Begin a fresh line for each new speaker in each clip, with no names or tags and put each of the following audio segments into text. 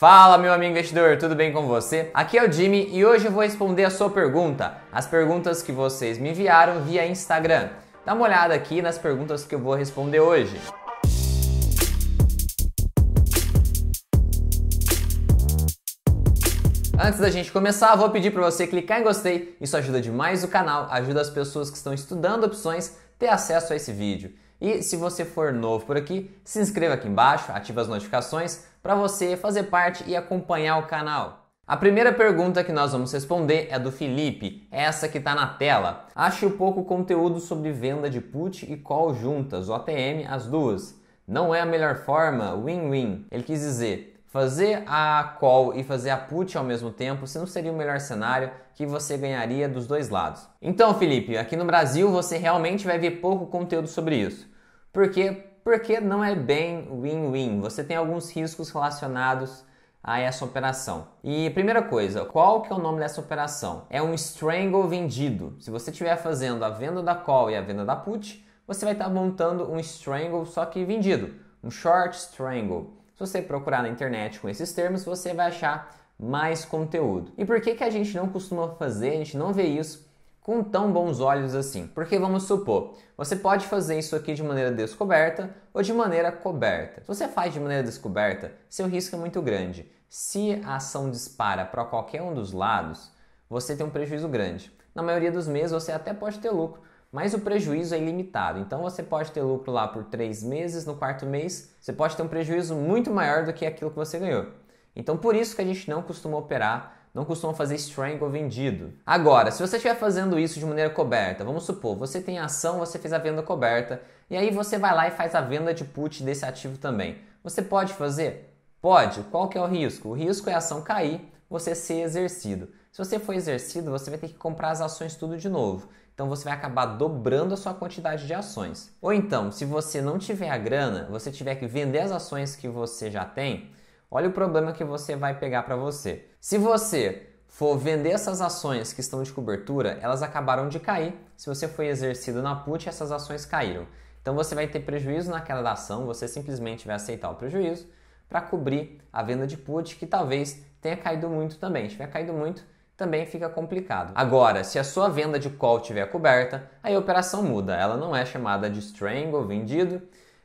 Fala, meu amigo investidor, tudo bem com você? Aqui é o Jimmy e hoje eu vou responder a sua pergunta, as perguntas que vocês me enviaram via Instagram. Dá uma olhada aqui nas perguntas que eu vou responder hoje. Antes da gente começar, vou pedir para você clicar em gostei, isso ajuda demais o canal, ajuda as pessoas que estão estudando opções ter acesso a esse vídeo. E se você for novo por aqui, se inscreva aqui embaixo, ative as notificações para você fazer parte e acompanhar o canal. A primeira pergunta que nós vamos responder é do Felipe, é essa que está na tela. Acho pouco conteúdo sobre venda de put e call juntas, OTM, as duas. Não é a melhor forma, win-win. Ele quis dizer, Fazer a call e fazer a put ao mesmo tempo, se não seria o melhor cenário que você ganharia dos dois lados. Então, Felipe, aqui no Brasil você realmente vai ver pouco conteúdo sobre isso. Por quê? Porque não é bem win-win. Você tem alguns riscos relacionados a essa operação. E primeira coisa, qual que é o nome dessa operação? É um strangle vendido. Se você estiver fazendo a venda da call e a venda da put, você vai estar tá montando um strangle só que vendido, um short strangle. Se você procurar na internet com esses termos, você vai achar mais conteúdo. E por que, que a gente não costuma fazer, a gente não vê isso com tão bons olhos assim? Porque vamos supor, você pode fazer isso aqui de maneira descoberta ou de maneira coberta. Se você faz de maneira descoberta, seu risco é muito grande. Se a ação dispara para qualquer um dos lados, você tem um prejuízo grande. Na maioria dos meses você até pode ter lucro, mas o prejuízo é ilimitado. Então você pode ter lucro lá por três meses, no quarto mês você pode ter um prejuízo muito maior do que aquilo que você ganhou. Então por isso que a gente não costuma operar, não costuma fazer strangle vendido. Agora, se você estiver fazendo isso de maneira coberta, vamos supor, você tem ação, você fez a venda coberta, e aí você vai lá e faz a venda de put desse ativo também. Você pode fazer? Pode. Qual que é o risco? O risco é a ação cair, você ser exercido. Se você for exercido, você vai ter que comprar as ações tudo de novo. Então você vai acabar dobrando a sua quantidade de ações. Ou então, se você não tiver a grana, você tiver que vender as ações que você já tem, olha o problema que você vai pegar para você. Se você for vender essas ações que estão de cobertura, elas acabaram de cair. Se você foi exercido na put, essas ações caíram. Então você vai ter prejuízo naquela da ação, você simplesmente vai aceitar o prejuízo para cobrir a venda de put que talvez tenha caído muito também. Se tiver caído muito, também fica complicado. Agora, se a sua venda de call estiver coberta, aí a operação muda, ela não é chamada de strangle, vendido.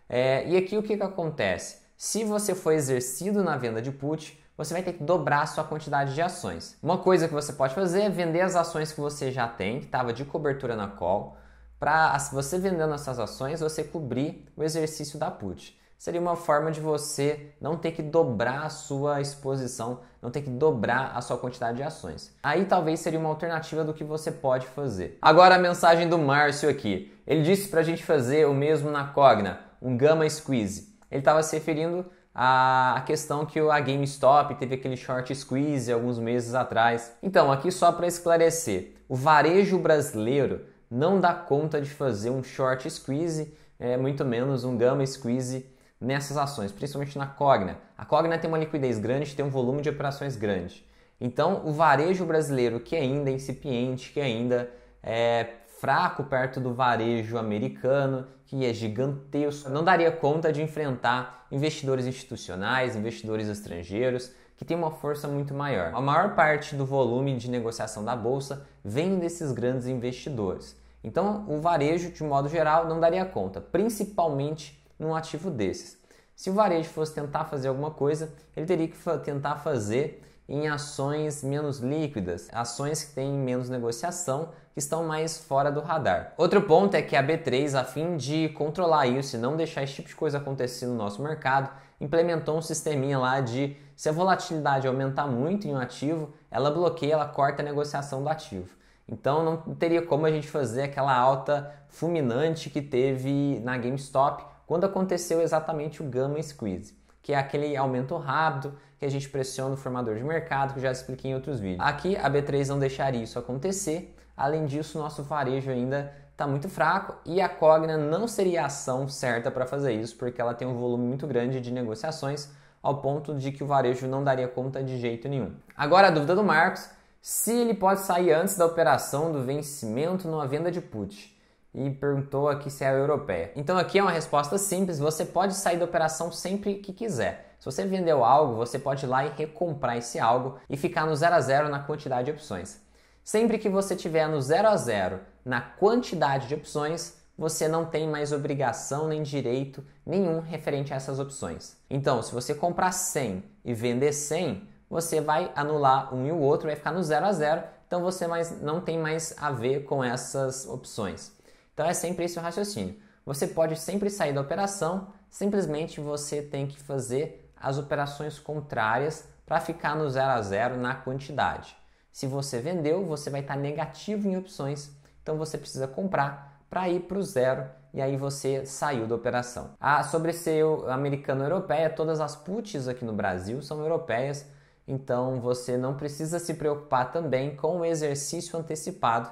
É, e aqui o que, que acontece? Se você for exercido na venda de put, você vai ter que dobrar a sua quantidade de ações. Uma coisa que você pode fazer é vender as ações que você já tem, que estava de cobertura na call, para você vendendo essas ações, você cobrir o exercício da put seria uma forma de você não ter que dobrar a sua exposição, não ter que dobrar a sua quantidade de ações. Aí talvez seria uma alternativa do que você pode fazer. Agora a mensagem do Márcio aqui. Ele disse para a gente fazer o mesmo na Cogna, um gamma squeeze. Ele estava se referindo à questão que a GameStop teve aquele short squeeze alguns meses atrás. Então, aqui só para esclarecer, o varejo brasileiro não dá conta de fazer um short squeeze, é, muito menos um gamma squeeze nessas ações, principalmente na Cogna. A Cogna tem uma liquidez grande, tem um volume de operações grande. Então, o varejo brasileiro, que ainda é incipiente, que ainda é fraco perto do varejo americano, que é gigantesco, não daria conta de enfrentar investidores institucionais, investidores estrangeiros, que tem uma força muito maior. A maior parte do volume de negociação da bolsa vem desses grandes investidores. Então, o varejo, de modo geral, não daria conta, principalmente num ativo desses. Se o varejo fosse tentar fazer alguma coisa, ele teria que tentar fazer em ações menos líquidas, ações que têm menos negociação, que estão mais fora do radar. Outro ponto é que a B3, a fim de controlar isso e não deixar esse tipo de coisa acontecer no nosso mercado, implementou um sisteminha lá de se a volatilidade aumentar muito em um ativo, ela bloqueia, ela corta a negociação do ativo. Então não teria como a gente fazer aquela alta fulminante que teve na GameStop, quando aconteceu exatamente o gamma squeeze, que é aquele aumento rápido que a gente pressiona o formador de mercado, que já expliquei em outros vídeos. Aqui a B3 não deixaria isso acontecer. Além disso, nosso varejo ainda está muito fraco e a Cogna não seria a ação certa para fazer isso, porque ela tem um volume muito grande de negociações, ao ponto de que o varejo não daria conta de jeito nenhum. Agora a dúvida do Marcos, se ele pode sair antes da operação do vencimento numa venda de put e perguntou aqui se é europeia. Então aqui é uma resposta simples, você pode sair da operação sempre que quiser. Se você vendeu algo, você pode ir lá e recomprar esse algo e ficar no 0 a 0 na quantidade de opções. Sempre que você tiver no 0 a 0 na quantidade de opções, você não tem mais obrigação nem direito nenhum referente a essas opções. Então, se você comprar 100 e vender 100, você vai anular um e o outro, vai ficar no 0 a 0, então você mais, não tem mais a ver com essas opções. Então é sempre esse o raciocínio. Você pode sempre sair da operação, simplesmente você tem que fazer as operações contrárias para ficar no zero a zero na quantidade. Se você vendeu, você vai estar tá negativo em opções, então você precisa comprar para ir para o zero e aí você saiu da operação. Ah, sobre ser americano-europeia, todas as puts aqui no Brasil são europeias, então você não precisa se preocupar também com o exercício antecipado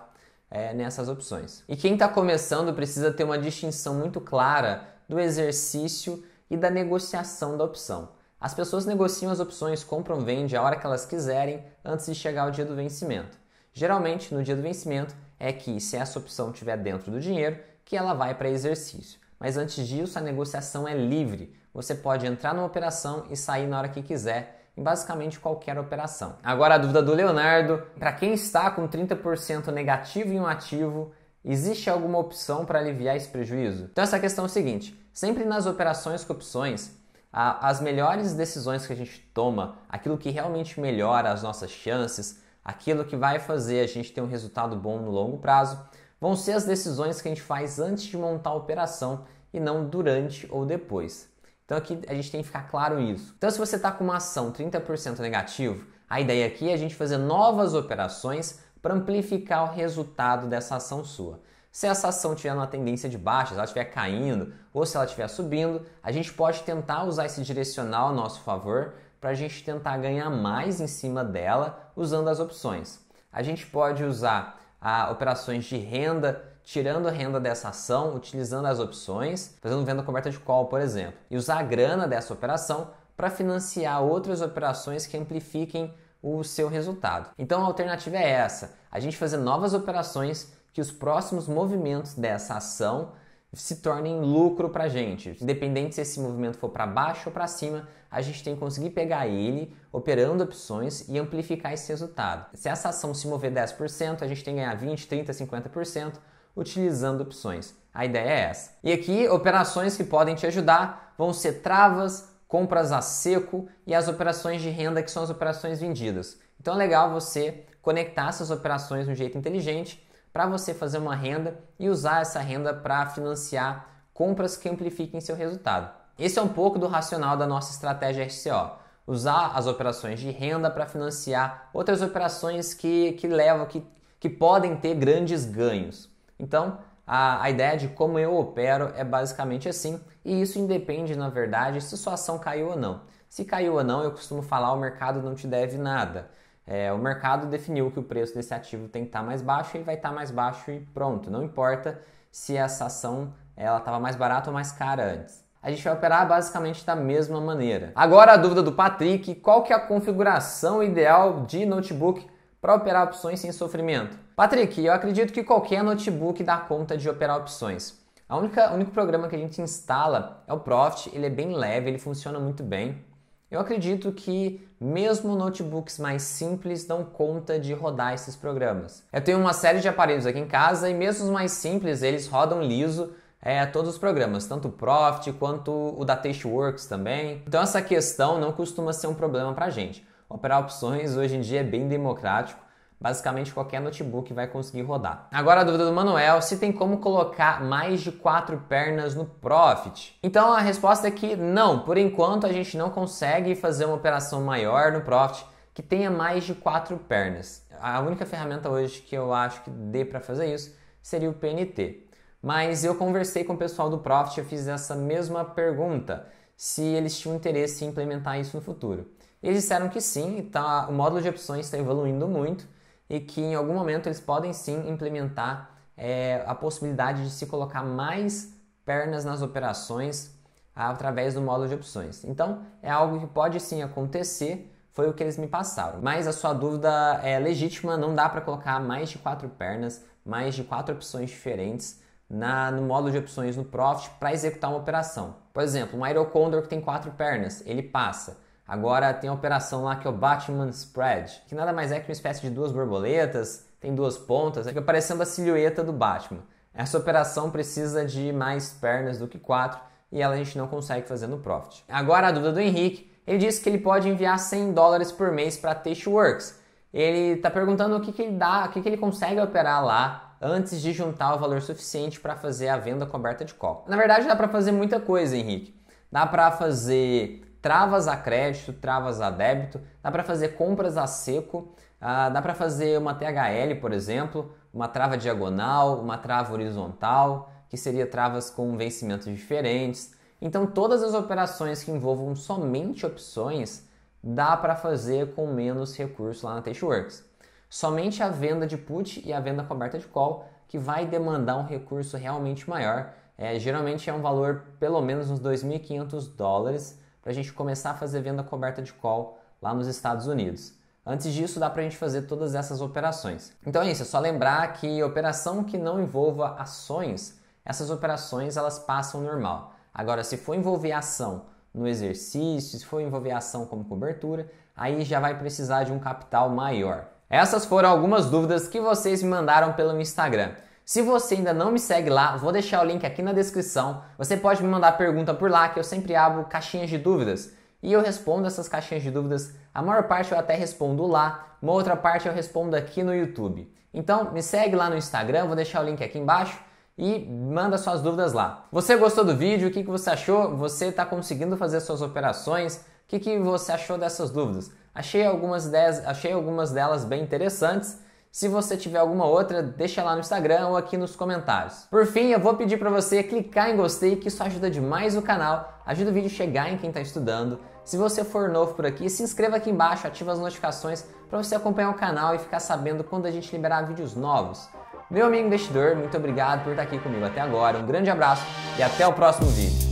é, nessas opções. E quem está começando precisa ter uma distinção muito clara do exercício e da negociação da opção. As pessoas negociam as opções, compram, vendem a hora que elas quiserem antes de chegar o dia do vencimento. Geralmente, no dia do vencimento, é que se essa opção estiver dentro do dinheiro, que ela vai para exercício. Mas antes disso, a negociação é livre. Você pode entrar numa operação e sair na hora que quiser em basicamente qualquer operação. Agora a dúvida do Leonardo, para quem está com 30% negativo em um ativo, existe alguma opção para aliviar esse prejuízo? Então essa questão é o seguinte, sempre nas operações com opções, as melhores decisões que a gente toma, aquilo que realmente melhora as nossas chances, aquilo que vai fazer a gente ter um resultado bom no longo prazo, vão ser as decisões que a gente faz antes de montar a operação e não durante ou depois. Então aqui a gente tem que ficar claro isso. Então se você está com uma ação 30% negativo, a ideia aqui é a gente fazer novas operações para amplificar o resultado dessa ação sua. Se essa ação tiver uma tendência de baixa, se ela estiver caindo ou se ela estiver subindo, a gente pode tentar usar esse direcional a nosso favor para a gente tentar ganhar mais em cima dela usando as opções. A gente pode usar a, ah, operações de renda tirando a renda dessa ação, utilizando as opções, fazendo venda coberta de call, por exemplo, e usar a grana dessa operação para financiar outras operações que amplifiquem o seu resultado. Então a alternativa é essa: a gente fazer novas operações que os próximos movimentos dessa ação se tornem lucro para a gente. Independente se esse movimento for para baixo ou para cima, a gente tem que conseguir pegar ele operando opções e amplificar esse resultado. Se essa ação se mover 10%, a gente tem que ganhar 20%, 30%, 50% utilizando opções. A ideia é essa. E aqui, operações que podem te ajudar vão ser travas, compras a seco e as operações de renda, que são as operações vendidas. Então é legal você conectar essas operações de um jeito inteligente para você fazer uma renda e usar essa renda para financiar compras que amplifiquem seu resultado. Esse é um pouco do racional da nossa estratégia RCO. Usar as operações de renda para financiar outras operações que, que levam, que, que podem ter grandes ganhos. Então, a, a ideia de como eu opero é basicamente assim, e isso independe, na verdade, se sua ação caiu ou não. Se caiu ou não, eu costumo falar: o mercado não te deve nada. É, o mercado definiu que o preço desse ativo tem que estar tá mais baixo e vai estar tá mais baixo e pronto. Não importa se essa ação ela estava mais barata ou mais cara antes. A gente vai operar basicamente da mesma maneira. Agora a dúvida do Patrick, qual que é a configuração ideal de notebook para operar opções sem sofrimento. Patrick, eu acredito que qualquer notebook dá conta de operar opções. A única único programa que a gente instala é o Profit, ele é bem leve, ele funciona muito bem. Eu acredito que mesmo notebooks mais simples dão conta de rodar esses programas. Eu tenho uma série de aparelhos aqui em casa e mesmo os mais simples eles rodam liso é, todos os programas, tanto o Profit quanto o da Tasteworks também. Então essa questão não costuma ser um problema para gente operar opções hoje em dia é bem democrático. Basicamente qualquer notebook vai conseguir rodar. Agora a dúvida do Manuel, se tem como colocar mais de quatro pernas no Profit. Então a resposta é que não, por enquanto a gente não consegue fazer uma operação maior no Profit que tenha mais de quatro pernas. A única ferramenta hoje que eu acho que dê para fazer isso seria o PNT. Mas eu conversei com o pessoal do Profit, e fiz essa mesma pergunta, se eles tinham interesse em implementar isso no futuro eles disseram que sim, tá, o módulo de opções está evoluindo muito e que em algum momento eles podem sim implementar é, a possibilidade de se colocar mais pernas nas operações ah, através do módulo de opções. Então, é algo que pode sim acontecer, foi o que eles me passaram. Mas a sua dúvida é legítima, não dá para colocar mais de quatro pernas, mais de quatro opções diferentes na, no módulo de opções no Profit para executar uma operação. Por exemplo, um aerocondor que tem quatro pernas, ele passa. Agora tem a operação lá que é o Batman Spread, que nada mais é que uma espécie de duas borboletas, tem duas pontas, fica parecendo a silhueta do Batman. Essa operação precisa de mais pernas do que quatro e ela a gente não consegue fazer no Profit. Agora a dúvida do Henrique, ele disse que ele pode enviar 100 dólares por mês para a Tasteworks. Ele está perguntando o que, que ele dá, o que, que ele consegue operar lá antes de juntar o valor suficiente para fazer a venda coberta de call. Na verdade, dá para fazer muita coisa, Henrique. Dá para fazer travas a crédito, travas a débito, dá para fazer compras a seco, ah, dá para fazer uma THL, por exemplo, uma trava diagonal, uma trava horizontal, que seria travas com vencimentos diferentes. Então, todas as operações que envolvam somente opções dá para fazer com menos recurso lá na Tasteworks. Somente a venda de put e a venda coberta de call que vai demandar um recurso realmente maior. É, geralmente é um valor pelo menos uns 2.500 dólares para a gente começar a fazer venda coberta de call lá nos Estados Unidos. Antes disso, dá para a gente fazer todas essas operações. Então é isso, é só lembrar que operação que não envolva ações, essas operações elas passam normal. Agora, se for envolver ação no exercício, se for envolver ação como cobertura, aí já vai precisar de um capital maior. Essas foram algumas dúvidas que vocês me mandaram pelo Instagram. Se você ainda não me segue lá, vou deixar o link aqui na descrição. Você pode me mandar pergunta por lá, que eu sempre abro caixinhas de dúvidas. E eu respondo essas caixinhas de dúvidas. A maior parte eu até respondo lá, uma outra parte eu respondo aqui no YouTube. Então, me segue lá no Instagram, vou deixar o link aqui embaixo e manda suas dúvidas lá. Você gostou do vídeo? O que, que você achou? Você está conseguindo fazer suas operações? O que, que você achou dessas dúvidas? Achei algumas, ideias, achei algumas delas bem interessantes. Se você tiver alguma outra, deixa lá no Instagram ou aqui nos comentários. Por fim, eu vou pedir para você clicar em gostei, que isso ajuda demais o canal, ajuda o vídeo a chegar em quem está estudando. Se você for novo por aqui, se inscreva aqui embaixo, ativa as notificações para você acompanhar o canal e ficar sabendo quando a gente liberar vídeos novos. Meu amigo investidor, muito obrigado por estar aqui comigo até agora. Um grande abraço e até o próximo vídeo.